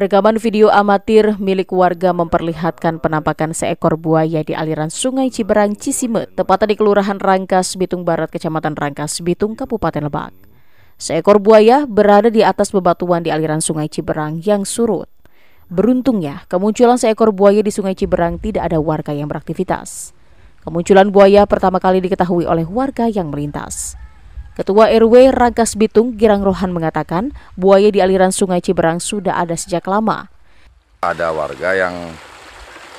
Rekaman video amatir milik warga memperlihatkan penampakan seekor buaya di aliran sungai Ciberang, Cisime, tepatnya di Kelurahan Rangkas, Bitung Barat, Kecamatan Rangkas, Bitung, Kabupaten Lebak. Seekor buaya berada di atas bebatuan di aliran sungai Ciberang yang surut. Beruntungnya, kemunculan seekor buaya di sungai Ciberang tidak ada warga yang beraktivitas. Kemunculan buaya pertama kali diketahui oleh warga yang melintas. Ketua RW Ragas Bitung Girang Rohan mengatakan buaya di aliran sungai Ciberang sudah ada sejak lama. Ada warga yang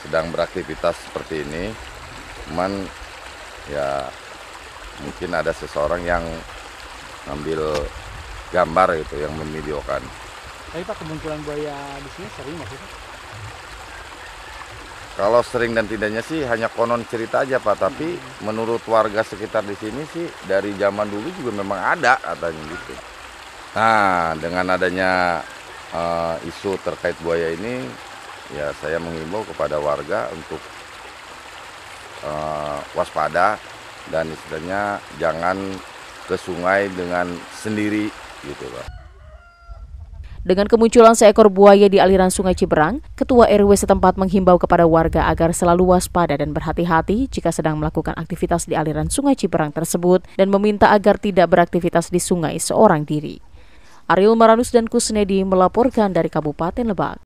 sedang beraktivitas seperti ini, cuman ya mungkin ada seseorang yang ambil gambar itu yang memvideokan. Tapi Pak kemunculan buaya di sini sering maksudnya? Kalau sering dan tidaknya sih hanya konon cerita aja Pak, tapi hmm. menurut warga sekitar di sini sih dari zaman dulu juga memang ada katanya gitu. Nah, dengan adanya uh, isu terkait buaya ini, ya saya mengimbau kepada warga untuk uh, waspada dan istilahnya jangan ke sungai dengan sendiri gitu Pak. Dengan kemunculan seekor buaya di aliran Sungai Ciberang, Ketua RW setempat menghimbau kepada warga agar selalu waspada dan berhati-hati jika sedang melakukan aktivitas di aliran Sungai Ciberang tersebut dan meminta agar tidak beraktivitas di sungai seorang diri. Ariel Maranus dan Kusnedi melaporkan dari Kabupaten Lebak.